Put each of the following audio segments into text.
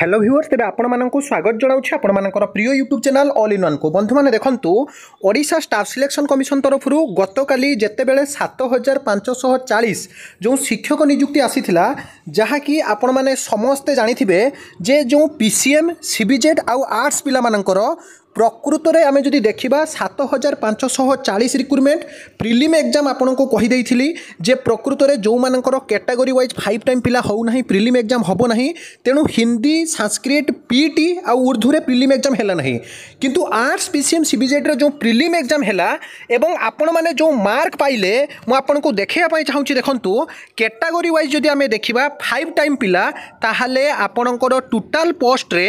hello viewers তেমন আপনার স্বাগত জনাওছি আপনার প্রিয় ইউট্যুব চ্যানেল অল ইন ওয়ানকু বন্ধুমানে দেখুন ওড়শা স্টাফ সিলেকশন কমিশন তরফর গতকালি যেতবে সাত হাজার পাঁচশহ চাশ যে শিক্ষক নিযুক্তি আসিলা যাকি আপনার সমস্তে জাঁথিবে যে যে পিসিএম সিবিজেড আর্টস পিলা প্রকৃতরে আমি যদি দেখা সাত হাজার পাঁচশহ চাশ রিক্রুটমেন্ট প্রিলিম এক্জাম আপনার কহিদি যে প্রকৃতরে যেমনকর ক্যাটাগোরি ওয়াইজ ফাইভ টাইম পিলা হো না প্রিলিম এক্জাম হব না তেণু হিন্দি সাংস্ক্রিট পিটি আর্ধুরে প্রিলিম এক্জাম হল না কিন্তু আর্টস পিসিএম সিবিজেড্রে যে প্রিলিম এক্জাম হল এবং আপন মানে যে মার্ক পাইলে মু আপনার দেখাইবা চাহুছি দেখুন ক্যাটাগোরি ওয়াইজ যদি আমি দেখা ফাইভ টাইম পিলা তাহলে আপনার টোটাল পোস্টরে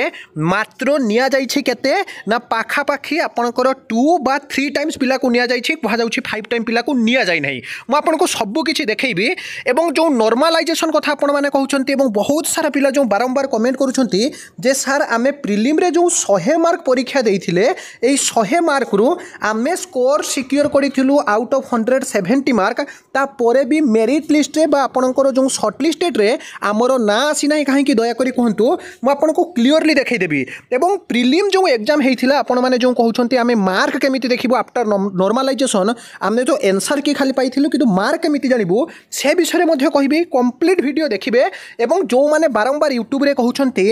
মাত্র নিয়া যাইছে কেতে না ପାଖାପାଖି ଆପଣଙ୍କର ଟୁ ବା ଥ୍ରୀ ଟାଇମ୍ସ ପିଲାକୁ ନିଆଯାଇଛି କୁହାଯାଉଛି ଫାଇଭ୍ ଟାଇମ୍ ପିଲାକୁ ନିଆଯାଇ ନାହିଁ ମୁଁ ଆପଣଙ୍କୁ ସବୁ କିଛି ଦେଖେଇବି ଏବଂ ଯେଉଁ ନର୍ମାଲାଇଜେସନ୍ କଥା ଆପଣମାନେ କହୁଛନ୍ତି ଏବଂ ବହୁତ ସାରା ପିଲା ଯେଉଁ ବାରମ୍ବାର କମେଣ୍ଟ କରୁଛନ୍ତି ଯେ ସାର୍ ଆମେ ପ୍ରିଲିମ୍ରେ ଯେଉଁ ଶହେ ମାର୍କ ପରୀକ୍ଷା ଦେଇଥିଲେ ଏଇ ଶହେ ମାର୍କରୁ ଆମେ ସ୍କୋର ସିକ୍ୟୋର କରିଥିଲୁ out of hundred seventy mark ତାପରେ ବି ମେରିଟ୍ ଲିଷ୍ଟରେ ବା ଆପଣଙ୍କର ଯେଉଁ ସର୍ଟ ଲିଷ୍ଟେଡ଼ରେ ଆମର ନାଁ ଆସିନାହିଁ କାହିଁକି ଦୟାକରି କୁହନ୍ତୁ ମୁଁ ଆପଣଙ୍କୁ କ୍ଲିଅରଲି ଦେଖେଇଦେବି ଏବଂ ପ୍ରିଲିମ୍ ଯେଉଁ ଏକ୍ଜାମ୍ ହେଇଥିଲା ଆପଣମାନେ ଯେଉଁ କହୁଛନ୍ତି ଆମେ ମାର୍କ କେମିତି ଦେଖିବୁ ଆଫ୍ଟର ନର୍ମାଲାଇଜେସନ୍ ଆମେ ଯେଉଁ ଏନ୍ସର୍ କି ଖାଲି ପାଇଥିଲୁ କିନ୍ତୁ ମାର୍କ କେମିତି ଜାଣିବୁ ସେ ବିଷୟରେ ମଧ୍ୟ କହିବି କମ୍ପ୍ଲିଟ୍ ଭିଡ଼ିଓ ଦେଖିବେ ଏବଂ ଯେଉଁମାନେ ବାରମ୍ବାର ୟୁଟ୍ୟୁବରେ କହୁଛନ୍ତି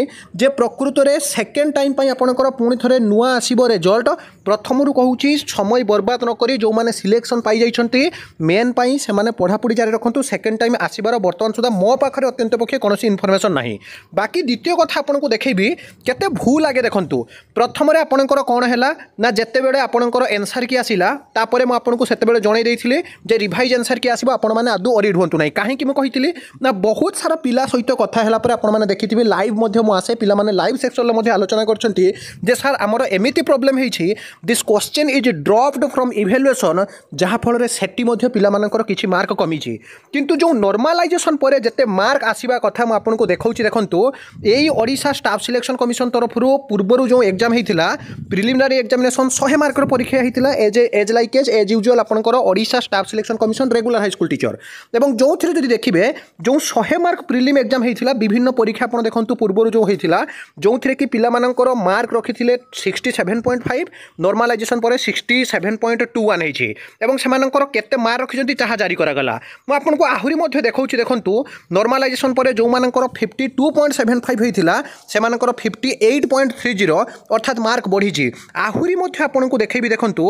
ଯେ ପ୍ରକୃତରେ ସେକେଣ୍ଡ ଟାଇମ୍ ପାଇଁ ଆପଣଙ୍କର ପୁଣି ଥରେ ନୂଆ ଆସିବ ରେଜଲ୍ଟ ପ୍ରଥମରୁ କହୁଛି ସମୟ ବରବାଦ ନ କରି ଯେଉଁମାନେ ସିଲେକ୍ସନ୍ ପାଇଯାଇଛନ୍ତି ମେନ୍ ପାଇଁ ସେମାନେ ପଢ଼ାପଢ଼ି ଜାରି ରଖନ୍ତୁ ସେକେଣ୍ଡ ଟାଇମ୍ ଆସିବାର ବର୍ତ୍ତମାନ ସୁଦ୍ଧା ମୋ ପାଖରେ ଅତ୍ୟନ୍ତ ପକ୍ଷେ କୌଣସି ଇନଫର୍ମେସନ୍ ନାହିଁ ବାକି ଦ୍ୱିତୀୟ କଥା ଆପଣଙ୍କୁ ଦେଖେଇବି କେତେ ଭୁଲ ଆଗେ ଦେଖନ୍ତୁ ପ୍ରଥମରେ ଆପଣଙ୍କର କ'ଣ ହେଲା ନା ଯେତେବେଳେ ଆପଣଙ୍କର ଏନ୍ସାର୍ କି ଆସିଲା ତାପରେ ମୁଁ ଆପଣଙ୍କୁ ସେତେବେଳେ ଜଣାଇ ଦେଇଥିଲି ଯେ ରିଭାଇଜ୍ ଏନ୍ସାର୍ କି ଆସିବ ଆପଣମାନେ ଆଦୌ ଅରିଡ୍ ହୁଅନ୍ତୁ ନାହିଁ କାହିଁକି ମୁଁ କହିଥିଲି ନା ବହୁତ ସାରା ପିଲା ସହିତ କଥା ହେଲା ପରେ ଆପଣମାନେ ଦେଖିଥିବେ ଲାଇଭ୍ ମଧ୍ୟ ମୁଁ ଆସେ ପିଲାମାନେ ଲାଇଭ୍ ସେକ୍ସନ୍ରେ ମଧ୍ୟ ଆଲୋଚନା କରିଛନ୍ତି ଯେ ସାର୍ ଆମର ଏମିତି ପ୍ରୋବ୍ଲେମ୍ ହେଇଛି this question is dropped from evaluation ଯାହାଫଳରେ ସେଠି ମଧ୍ୟ ପିଲାମାନଙ୍କର କିଛି ମାର୍କ କମିଛି କିନ୍ତୁ ଯେଉଁ ନର୍ମାଲାଇଜେସନ୍ ପରେ ଯେତେ ମାର୍କ ଆସିବା କଥା ମୁଁ ଆପଣଙ୍କୁ ଦେଖାଉଛି ଦେଖନ୍ତୁ ଏଇ ଓଡ଼ିଶା ଷ୍ଟାଫ୍ ସିଲେକ୍ସନ୍ କମିଶନ୍ ତରଫରୁ ପୂର୍ବରୁ ଯେଉଁ ଏକ୍ଜାମ୍ ହେଇଥିଲା ପ୍ରିଲିମିନାରୀ ଏକ୍ଜାମିନେସନ୍ ଶହେ ମାର୍କର ପରୀକ୍ଷା ହେଇଥିଲା as as like as as usual ଆପଣଙ୍କର Odisha staff selection commission regular high school teacher ଏବଂ ଯେଉଁଥିରେ ଯଦି ଦେଖିବେ ଯେଉଁ ଶହେ ମାର୍କ ପ୍ରିଲିମ୍ ଏକ୍ଜାମ୍ ହେଇଥିଲା ବିଭିନ୍ନ ପରୀକ୍ଷା ଆପଣ ଦେଖନ୍ତୁ ପୂର୍ବରୁ ଯେଉଁ ହେଇଥିଲା ଯେଉଁଥିରେ କି ପିଲାମାନଙ୍କର ମାର୍କ ରଖିଥିଲେ sixty seven point five normalisation পরে sixty seven point two one ହେଇଛି ଏବଂ ସେମାନଙ୍କର କେତେ ମାର୍କ ରଖିଛନ୍ତି ତାହା ଜାରି କରାଗଲା ମୁଁ ଆପଣଙ୍କୁ ଆହୁରି ମଧ୍ୟ ଦେଖାଉଛି ଦେଖନ୍ତୁ ନର୍ମାଲାଇଜେସନ୍ ପରେ ଯେଉଁମାନଙ୍କର fifty two point seven five ହୋଇଥିଲା ସେମାନଙ୍କର fifty eight point three zero ଅର୍ଥାତ୍ ମାର୍କ ବଢ଼ିଛି ଆହୁରି ମଧ୍ୟ ଆପଣଙ୍କୁ ଦେଖେଇବି ଦେଖନ୍ତୁ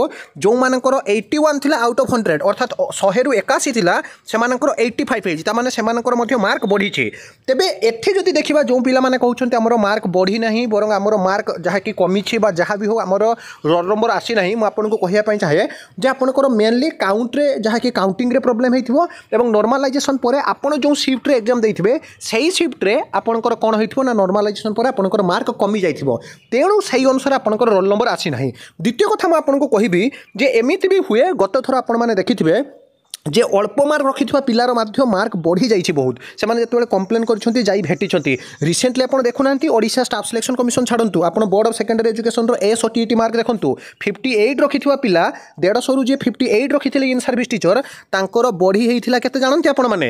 ଯେଉଁମାନଙ୍କର ଏଇଟି ୱାନ୍ ଥିଲା ଆଉଟ୍ ଅଫ୍ ହଣ୍ଡ୍ରେଡ଼ ଅର୍ଥାତ୍ ଶହେରୁ ଏକାଅଶୀ ଥିଲା ସେମାନଙ୍କର ଏଇଟି ଫାଇଭ୍ ହେଇଛି ତାମାନେ ସେମାନଙ୍କର ମଧ୍ୟ ମାର୍କ ବଢ଼ିଛି ତେବେ ଏଠି ଯଦି ଦେଖିବା ଯେଉଁ ପିଲାମାନେ କହୁଛନ୍ତି ଆମର ମାର୍କ ବଢ଼ି ନାହିଁ ବରଂ ଆମର ମାର୍କ ଯାହାକି କମିଛି ବା ଯାହା ବି ହେଉ ଆମର ରୋଲ୍ ନମ୍ବର ଆସିନାହିଁ ମୁଁ ଆପଣଙ୍କୁ କହିବା ପାଇଁ ଚାହେଁ ଯେ ଆପଣଙ୍କର ମେନ୍ଲି କାଉଣ୍ଟରେ ଯାହାକି କାଉଣ୍ଟିଂରେ ପ୍ରୋବ୍ଲେମ୍ ହୋଇଥିବ ଏବଂ ନର୍ମାଲାଇଜେସନ୍ ପରେ ଆପଣ ଯେଉଁ ସିଫ୍ଟରେ ଏକ୍ଜାମ୍ ଦେଇଥିବେ ସେହି ସିଫ୍ଟରେ ଆପଣଙ୍କର କ'ଣ ହୋଇଥିବ ନା ନର୍ମାଲାଇଜେସନ୍ ପରେ ଆପଣଙ୍କର ମାର୍କ କମିଯାଇଥିବ ତେଣୁ ସେହି ଅନୁସାରେ ଆପଣଙ୍କର ରୋଲ୍ ନମ୍ବର ଆସିନାହିଁ ଦ୍ୱିତୀୟ କଥା ମୁଁ ଆପଣଙ୍କୁ କହିବି ଯେ ଏମିତି ବି ହୁଏ ଗତ ଥର ଆପଣମାନେ ଦେଖିଥିବେ যে অল্প মার্ক রক্ষিতা পিলার মধ্যে মার্ক বড়ি যাই বহুত সে যেতবে কমপ্লেন করছেন যাই ভেটিছন্তি রিসেন্টলি আপন দেখুনাহান্তি ওড়িশা স্টাফ সিলেকশন কমিশন ছাড়ন্তু আপনার board of secondary education S O TET mark দেখুন ফিফটি এইট রক্ষিথিবা পিলা 150 যে ফিফটি 58 রক্ষিথিলে ইন সার্ভিস টিচর তাঁর বড়ি হয়েছিল কেতে জানন্তি আপনার মানে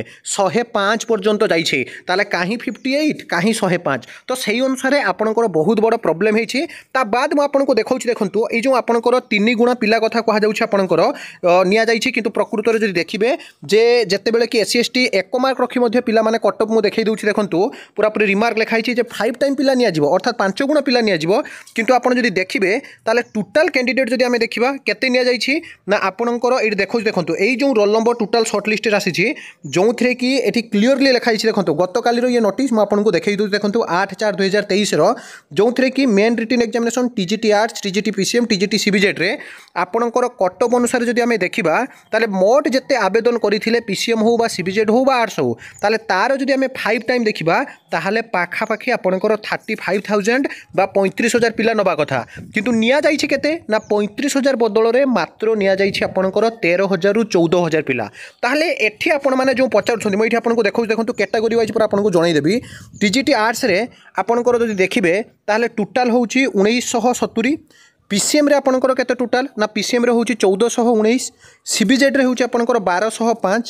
পাঁচ পর্যন্ত যাই তাহলে কাহি 58 কাহি পাঁচ তো সেই অনুসারে আপনার বহুত বড় প্রোবলেম হয়েছে তা বাদ মু আপনার দেখাউছি দেখুন এই যে আপনার তিন গুণা পিলা কথা কোহা যাউছি আপনকর নিয়া যাইছি কিন্তু প্রকৃতরে যদি দেখবে যে যেতবে কি এসসি এসটি এক মার্ক রক্ষি মধ্যে পিলামানে কটক মু দেখাই দেউছি দেখুন পুরাপুরি রিমার্ক লেখা হয়েছে যে ফাইভ টাইম পিলা নিয়ে যাব অর্থাৎ পাঁচ গুণ পিলা নিয়ে যাব কিন্তু আপনার যদি দেখবে তাহলে টোটাল ক্যান্ডিডেট যদি আমি দেখা কত নিয়ে যাই না আপনার এইটি দেখুছি দেখুন এই যে রোল নম্বর টোটাল সর্ট লিস্টে আসিছি যে কি এটি ক্লিয়রলি লেখা হয়েছে দেখুন গতকাল ইয়ে নোটিস মু আপনার দেখাই দেখুন আট চার দুই হাজার তেইশের যে কি main written examination TGT arts TGT PCM TGT রে আপনার কটক অনুসারে যদি আমি দেখা তাহলে মোট যে যেতে আবেদন করে পিসিএম হো বা সিবিজেড হো বা আর্টস হো তাহলে তার যদি আমি ফাইভ টাইম দেখা তাহলে পাখাপাখি আপনার থার্টি ফাইভ থাউজেন্ড বা পঁয়ত্রিশ হাজার পিলা নেওয়া কথা কিন্তু নিয়া যাইছে কেতে না পঁয়ত্রিশ হাজার বদলরে মাত্র নিয়া যাইছে আপনার তের হাজার চৌদ হাজার পিলা তাহলে এটি আপনার যে পচারুচ্ছেন মু এটি আপনার দেখুছি দেখুন ক্যাটাগোরি ওয়াইজ পুরা আপনার জনাইদেবি টিজিটি আর্টসরে আপনার যদি দেখবে তাহলে টোটাল হচ্ছে উনিশশহ সতুরি পিসিএমরে আপনার কেতে টোটাল না পিসিএমরে হচ্ছে চৌদশহ উনিশ সিবিজেড্রে হচ্ছে আপনার বারশহ পাঁচ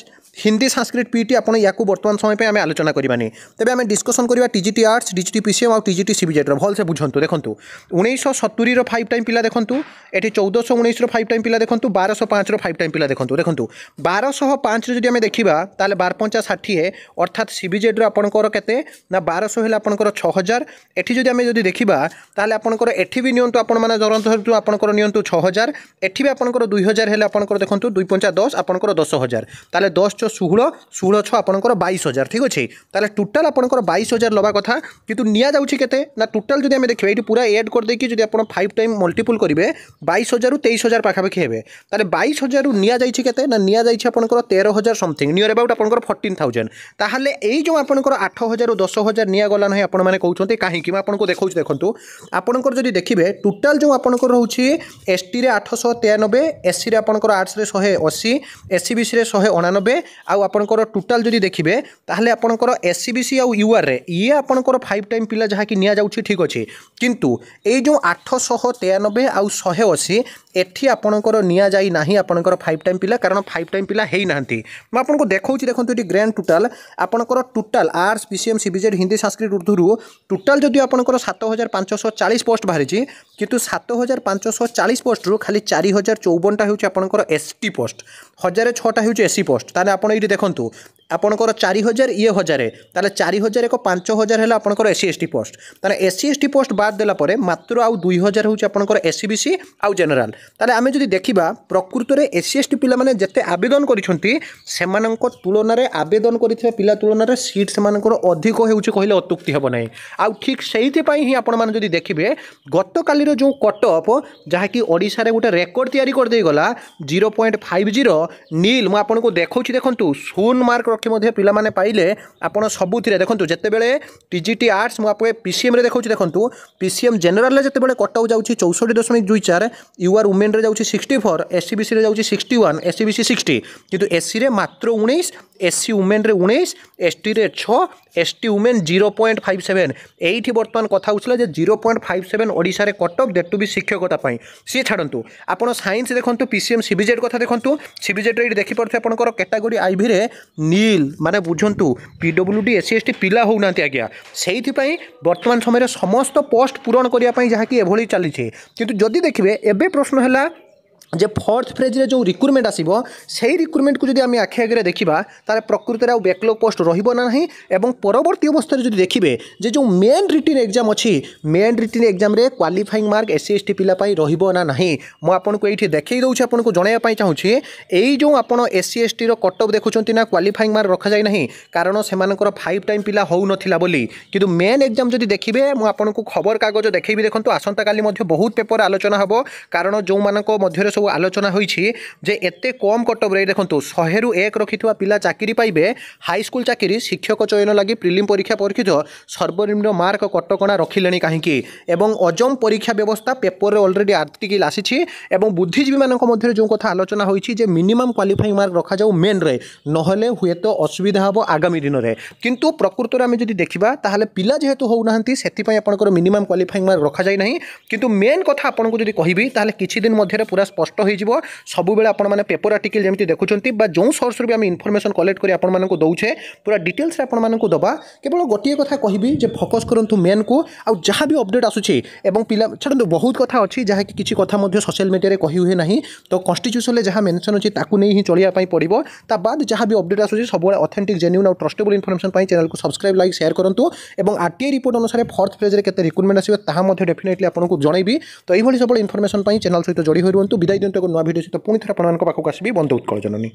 হিন্দি সাংস্ক্রিট পিইটি ଆପଣ ୟାକୁ ବର୍ତ୍ତମାନ ସମୟ ପାଇଁ ଆମେ ଆଲୋଚନା କରିବାନି ତେବେ ଆମେ ଡିସ୍କସନ୍ କରିବା ଟିଜିଟି ଆର୍ଟ୍ସ ଡିଜିଟି ପିସିଏମ୍ ଆଉ ଟିଜିଟି ସିବିଜେଡ଼୍ର ଭଲସେ ବୁଝନ୍ତୁ ଦେଖନ୍ତୁ ଉଣେଇଶହ ସତୁରିର ଫାଇଭ୍ ଟାଇମ୍ ପିଲା ଦେଖନ୍ତୁ ଏଠି ଚଉଦଶହ ଉଣେଇଶର ଫାଇଭ୍ ଟାଇମ୍ ପିଲା ଦେଖନ୍ତୁ ବାରଶହ ପାଞ୍ଚର ଫାଇଭ୍ ଟାଇମ୍ ପିଲା ଦେଖନ୍ତୁ ଦେଖନ୍ତୁ ବାରଶହ ପାଞ୍ଚରେ ଯଦି ଆମେ ଦେଖିବା ତାହେଲେ ବାର ପଞ୍ଚା ଷାଠିଏ ଅର୍ଥାତ୍ ସିବିଜେଡ଼୍ର ଆପଣଙ୍କର କେତେ ନା ବାରଶହ ହେଲେ ଆପଣଙ୍କର ଛଅ ହଜାର ଏଠି ଯଦି ଆମେ ଯଦି ଦେଖିବା ତାହେଲେ ଆପଣଙ୍କର ଏଠି ବି ନିଅନ୍ତୁ ଆପଣମାନେ ଧରନ୍ତୁ ଆପଣଙ୍କର ନିଅନ୍ତୁ ଛଅ ହଜାର ଏଠି ବି ଆପଣଙ୍କର ଦୁଇ ହଜାର ହେଲେ ଆପଣଙ୍କର ଦେଖନ୍ତୁ ଦୁଇ ପଞ୍ଚା ଦଶ ଆପଣଙ୍କର ଦଶ ହଜାର ତାହେଲେ ଦଶ ষোহল ষোহল ছ আপনার বাইশ হাজার ঠিক আছে তাহলে টোটাল আপনার বাইশ হাজার নেওয়া কথা কিন্তু নিয়া যাচ্ছে কেতে না টোটাল যদি আমি দেখবে এটি পুরা এড করেদেকি যদি আপনার ফাইভ টাইম মল্টিপুল করবে বাইশ হাজার তেইশ হাজার পাখাপাখি হবে তাহলে বাইশ হাজার নিয়া যাইছে কেতে না নিয়া যাইছে আপনার তের হাজার সমথিং নিয়ার এবাউট আপনার ফর্টিন থাউজেন্ড তাহলে এই যে আপনার আঠ হাজার দশ হাজার নিয়াগলা নহে আপনার কৌন কাহিকি আপনার দেখছি দেখুন আপনার যদি দেখবে টোটাল যে আপনার রয়েছে এসটি রে আঠশহ তেয়ানবে এসসি রে আপনার আর্টসে শহে অশী এসসিবিসি রে শহে অনানবে আউ আপনার টোটাল যদি দেখবে তাহলে আপনার এসসিবিসি আউ ইউআর্রে ইয়ে আপনার ফাইভ টাইম পিলা যা কি নিয়া যাচ্ছে ঠিক আছে কিন্তু এই যে আঠশহ তেয়ানবে আউ শহে অশী এটি আপনার নিয়া যাই না আপনার ফাইভ টাইম পিলা কারণ ফাইভ টাইম পিলা হয়ে না আপনার দেখাচ্ছি দেখুন এটি গ্র্যান্ড টোটাল আপনার total arts PCM CBZ Hindi Sanskrit উর্দুরু টোটাল যদি আপনার সাত হাজার পাঁচশো চাশ পোস্ট বাহারি কিন্তু সাত হাজার পাঁচশো চাশ পোস্টরু খালি চারি হাজার চৌবনটা হচ্ছে আপনার এসটি পোস্ট হাজার ছটা হচ্ছে এসি পোস্ট তাহলে ଆପଣ ଏଇଠି ଦେଖନ୍ତୁ ଆପଣଙ୍କର ଚାରି ହଜାର ଇଏ ହଜାରେ ତାହେଲେ ଚାରି ହଜାର ଏକ ପାଞ୍ଚ ହଜାର ହେଲା ଆପଣଙ୍କର S C S T post ତାହେଲେ S C S T post ବାଦ୍ ଦେଲା ପରେ ମାତ୍ର ଆଉ ଦୁଇ ହଜାର ହେଉଛି ଆପଣଙ୍କର ଏସ୍ ସି ବି ସି ଆଉ ଜେନେରାଲ୍ ତାହେଲେ ଆମେ ଯଦି ଦେଖିବା ପ୍ରକୃତରେ ଏସ୍ ସି ଏସ୍ ଟି ପିଲାମାନେ ଯେତେ ଆବେଦନ କରିଛନ୍ତି ସେମାନଙ୍କ ତୁଳନାରେ ଆବେଦନ କରିଥିବା ପିଲା ତୁଳନାରେ ସିଟ୍ ସେମାନଙ୍କର ଅଧିକ ହେଉଛି କହିଲେ ଅତ୍ୟୁକ୍ତି ହେବ ନାହିଁ ଆଉ ଠିକ୍ ସେଇଥିପାଇଁ ହିଁ ଆପଣମାନେ ଯଦି ଦେଖିବେ ଗତକାଲିର ଯେଉଁ କଟ ଅଫ୍ ଯାହାକି ଓଡ଼ିଶାରେ ଗୋଟେ ରେକର୍ଡ଼ ତିଆରି କରିଦେଇଗଲା zero point five zero nil ମୁଁ ଆପଣଙ୍କୁ ଦେଖାଉଛି ଦେଖନ୍ତୁ ଶୂନ ମାର୍କ ରଖି ମଧ୍ୟ ପିଲାମାନେ ପାଇଲେ ଆପଣ ସବୁଥିରେ ଦେଖନ୍ତୁ ଯେତେବେଳେ ଟିଜିଟି ଆର୍ଟ୍ସ ମୁଁ ଆପଣଙ୍କୁ ପିସିଏମ୍ରେ ଦେଖାଉଛି ଦେଖନ୍ତୁ ପିସିଏମ୍ ଜେନେରାଲ୍ରେ ଯେତେବେଳେ କଟାଉ ଯାଉଛି ଚଉଷଠି ଦଶମିକ ଦୁଇ ଚାର ୟୁଆର୍ ଉମେନ୍ରେ ଯାଉଛି ସିକ୍ସଟି ଫୋର୍ ଏସ୍ସିବିସିରେ ଯାଉଛି ସିକ୍ସଟି ୱାନ୍ ଏସ୍ସିବିସି ସିକ୍ସଟି କିନ୍ତୁ ଏସ୍ସିରେ ମାତ୍ର ଉଣେଇଶ ଏସ୍ସି ଉମେନ୍ରେ ଉଣେଇଶ ଏସ୍ଟିରେ ଛଅ ST women zero point five seven eighty বর্তমান কথা হচ্ছিল যে জিরো পয়েন্ট ফাইভ সেভেন ওড়শার cut off that to be শিক্ষকতা সি ছাড়ু আপনার সাইন্স দেখুন পিসিএম সিবিজেড কথা দেখুন সিবিজেড্রে এটি দেখিপারে আপনার ক্যাটাগোরি আইভিরে নীল মানে বুঝতু পিডব্লুডি এসসি এসটি পিলা হো না আজ্ঞা সেইপাই বর্তমান সময়ের সমস্ত পোস্ট পূরণ করা যা কি এভাবে চালছে কিন্তু যদি দেখবে এবে প্রশ্ন হল যে ফোর্থ ফ্রেজ্রে ଯେଉଁ ରିକ୍ରୁଟମେଣ୍ଟ ଆସିବ ସେଇ ରିକ୍ରୁଟମେଣ୍ଟକୁ ଯଦି ଆମେ ଆଖି ଆଗରେ ଦେଖିବା ତା'ହେଲେ ପ୍ରକୃତରେ ଆଉ ବ୍ୟାକ୍ଲଗ୍ ପୋଷ୍ଟ ରହିବ ନା ନାହିଁ ଏବଂ ପରବର୍ତ୍ତୀ ଅବସ୍ଥାରେ ଯଦି ଦେଖିବେ ଯେ ଯେଉଁ ମେନ୍ ରିଟିନ୍ ଏକ୍ଜାମ୍ ଅଛି ମେନ୍ ରିଟିନ୍ ଏକ୍ଜାମ୍ରେ qualifying mark S C S T ପିଲା ପାଇଁ ରହିବ ନା ନାହିଁ ମୁଁ ଆପଣଙ୍କୁ ଏଇଠି ଦେଖାଇ ଦେଉଛି ଆପଣଙ୍କୁ ଜଣାଇବା ପାଇଁ ଚାହୁଁଛି ଏଇ ଯେଉଁ ଆପଣ ଏସ୍ ସି ଏସ୍ ଟିର କଟ୍ ଅଫ୍ ଦେଖୁଛନ୍ତି ନା କ୍ୱାଲିଫାଇଂ ମାର୍କ ରଖାଯାଇ ନାହିଁ କାରଣ ସେମାନଙ୍କର ଫାଇଭ୍ ଟାଇମ୍ ପିଲା ହେଉନଥିଲା ବୋଲି କିନ୍ତୁ ମେନ୍ ଏକ୍ଜାମ୍ ଯଦି ଦେଖିବେ ମୁଁ ଆପଣଙ୍କୁ ଖବରକାଗଜ ଦେଖେଇବି ଦେଖନ୍ତୁ ଆସନ୍ତାକାଲି ମଧ୍ୟ ବହୁତ ପେପର ଆଲୋଚନା ହେବ କାରଣ ଯେଉଁମାନଙ୍କ ମଧ୍ୟରେ ସବୁ ଆଲୋଚନା ହୋଇଛି ଯେ ଏତେ କମ୍ କଟକରେ ଦେଖନ୍ତୁ ଶହେରୁ ଏକ ରଖିଥିବା ପିଲା ଚାକିରି ପାଇବେ ହାଇସ୍କୁଲ ଚାକିରି ଶିକ୍ଷକ ଚୟନ ଲାଗି ପ୍ରିଲିମ୍ ପରୀକ୍ଷା ପରୀକ୍ଷିତ ସର୍ବନିମ୍ନ ମାର୍କ କଟକଣା ରଖିଲେଣି କାହିଁକି ଏବଂ ଅଜମ ପରୀକ୍ଷା ବ୍ୟବସ୍ଥା ପେପରରେ ଅଲରେଡ଼ି ଆର୍ଟିକିଲ୍ ଆସିଛି ଏବଂ ବୁଦ୍ଧିଜୀବୀମାନଙ୍କ ମଧ୍ୟରେ ଯେଉଁ କଥା ଆଲୋଚନା ହୋଇଛି ଯେ ମିନିମମ୍ କ୍ୱାଲିଫାଇଂ ମାର୍କ ରଖାଯାଉ ମେନ୍ରେ ନହେଲେ ହୁଏତ ଅସୁବିଧା ହେବ ଆଗାମୀ ଦିନରେ କିନ୍ତୁ ପ୍ରକୃତରେ ଆମେ ଯଦି ଦେଖିବା ତାହେଲେ ପିଲା ଯେହେତୁ ହେଉନାହାନ୍ତି ସେଥିପାଇଁ ଆପଣଙ୍କର ମିନିମମ୍ କ୍ୱାଲିଫାଇଂ ମାର୍କ ରଖାଯାଇ ନାହିଁ କିନ୍ତୁ ମେନ୍ କଥା ଆପଣଙ୍କୁ ଯଦି କହିବି ତାହେଲେ କିଛି ଦିନ ମଧ୍ୟରେ ପୁରା ସ୍ପଷ୍ଟ হয়ে যাব সবুলে আপনার পেপর আর্টিকেল যেমন দেখুন বা যে সোর্স বি আমি ইনফরমেসন কলেক্ট করে আপনার দৌছে পুরা ডিটেলস আপনার দেওয়া কেবল গোটিয়ে কথা কহবি যে ফোকস করতু মেন কু আহা অপডেট আসুছে এবং পিলা ছাড়ুন বহু কথা অছি যা কিছু কথা মধ্যে সোশিয়াল মিডিয়ায় কহি হুয়ে না তো কনস্টিট্যুশনে যা মেনশন অনেক তাকে নিয়ে হি চলিয়া পড়ব তা বাদ যা অপডেট আসুছে সবুলে অথেন্টিক জেনুইন আউ ট্রস্টেবল ইনফরমেশন পাই চ্যানেলকে সবসক্রাইব লাইক সেয়ার করতু এবং আরটিআই রিপোর্ট অনুসারে ফোর্থ ফেজে কেতে রিক্রুটমেন্ট আসবে তাহলে ডেফিনেটলি আপনার জনাইবি তো এইভাবে সবুজ ইনফরমেশন চ্যানেল সহ জড়ি হয়ে রুহতু বিদায় दैदिनु तपाईँको नुवा भिडियो चाहिँ त पुनि थोर ଆପଣको पाखु आसबि बन्द उत्कଳ जननी